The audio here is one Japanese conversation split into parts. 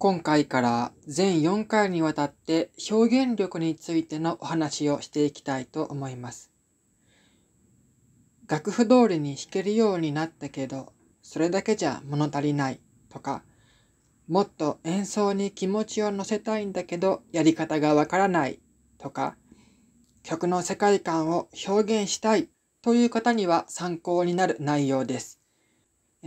今回から全4回にわたって表現力についてのお話をしていきたいと思います。楽譜通りに弾けるようになったけど、それだけじゃ物足りないとか、もっと演奏に気持ちを乗せたいんだけどやり方がわからないとか、曲の世界観を表現したいという方には参考になる内容です。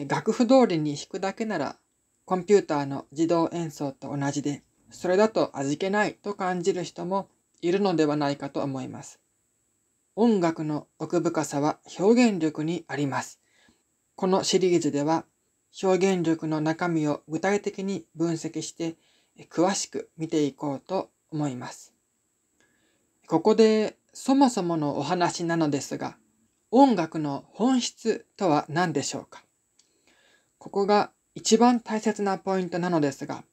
楽譜通りに弾くだけならコンピューターの自動演奏と同じで、それだと味気ないと感じる人もいるのではないかと思います。音楽の奥深さは表現力にあります。このシリーズでは表現力の中身を具体的に分析して詳しく見ていこうと思います。ここでそもそものお話なのですが音楽の本質とは何でしょうかここが一番大切なポイントなのですが、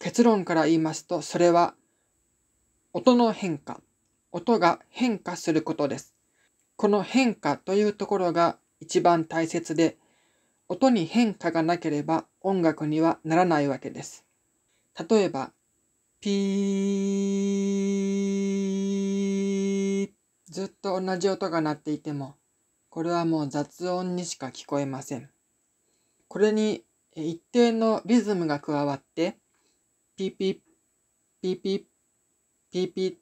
結論から言いますと、それは音の変化、音が変化することです。この変化というところが一番大切で、音に変化がなければ音楽にはならないわけです。例えば、ピー、ずっと同じ音が鳴っていても、これはもう雑音にしか聞こえません。これに一定のリズムが加わって、ピーピー、ピーピー、ピーピー。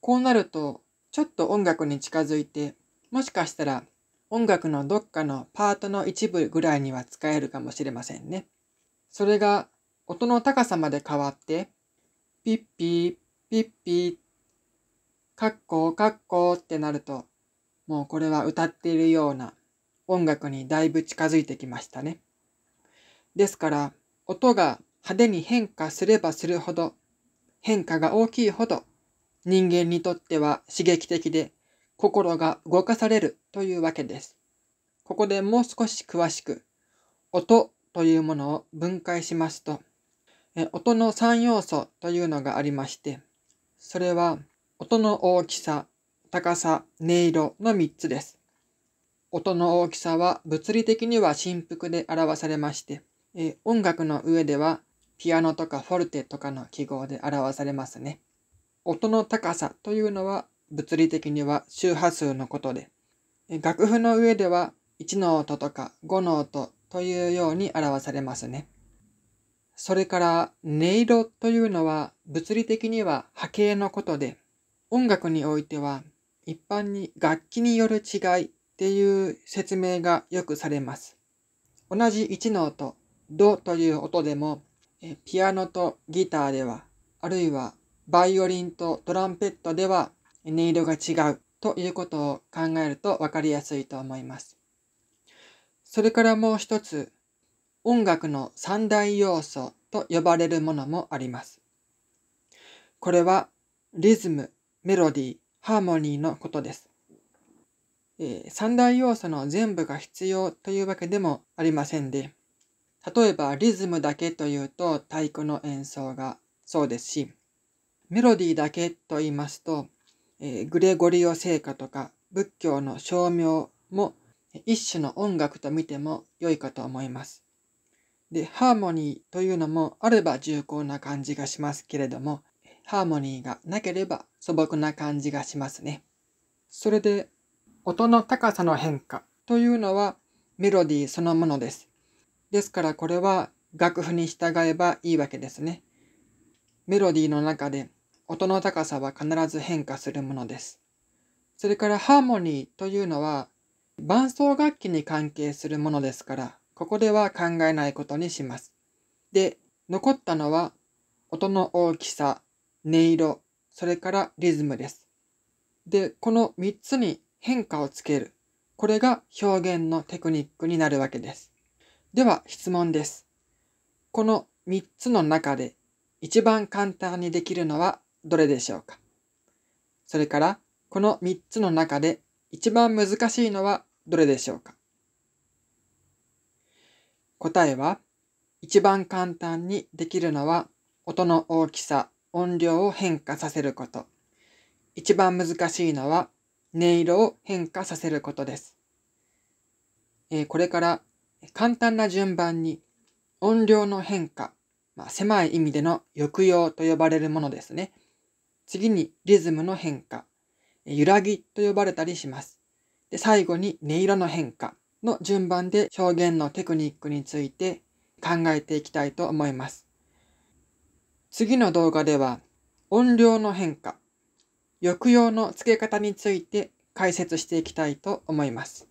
こうなると、ちょっと音楽に近づいて、もしかしたら音楽のどっかのパートの一部ぐらいには使えるかもしれませんね。それが音の高さまで変わって、ピッピー、ピッピー、カッコーカッコーってなると、もうこれは歌っているような音楽にだいぶ近づいてきましたね。ですから、音が派手に変化すればするほど、変化が大きいほど、人間にとっては刺激的で、心が動かされるというわけです。ここでもう少し詳しく、音というものを分解しますと、音の3要素というのがありまして、それは音の大きさ、高さ、音色の3つです。音の大きさは物理的には振幅で表されまして、え音楽の上ではピアノとかフォルテとかの記号で表されますね。音の高さというのは物理的には周波数のことで、楽譜の上では1の音とか5の音というように表されますね。それから音色というのは物理的には波形のことで、音楽においては一般に楽器による違いっていう説明がよくされます。同じ1の音ドという音でも、ピアノとギターでは、あるいはバイオリンとトランペットでは音色が違うということを考えると分かりやすいと思います。それからもう一つ、音楽の三大要素と呼ばれるものもあります。これはリズム、メロディー、ハーモニーのことです。えー、三大要素の全部が必要というわけでもありませんで、例えばリズムだけというと太鼓の演奏がそうですし、メロディーだけと言いますと、えー、グレゴリオ聖歌とか仏教の照明も一種の音楽と見ても良いかと思います。で、ハーモニーというのもあれば重厚な感じがしますけれども、ハーモニーがなければ素朴な感じがしますね。それで、音の高さの変化というのはメロディーそのものです。ですからこれは楽譜に従えばいいわけですね。メロディーの中で音の高さは必ず変化するものです。それからハーモニーというのは伴奏楽器に関係するものですから、ここでは考えないことにします。で、残ったのは音の大きさ、音色、それからリズムです。で、この3つに変化をつける。これが表現のテクニックになるわけです。では質問です。この3つの中で一番簡単にできるのはどれでしょうかそれからこの3つの中で一番難しいのはどれでしょうか答えは一番簡単にできるのは音の大きさ、音量を変化させること。一番難しいのは音色を変化させることです。えー、これから簡単な順番に音量の変化、まあ、狭い意味での抑揚と呼ばれるものですね。次にリズムの変化、揺らぎと呼ばれたりします。で最後に音色の変化の順番で表現のテクニックについて考えていきたいと思います。次の動画では音量の変化、抑揚の付け方について解説していきたいと思います。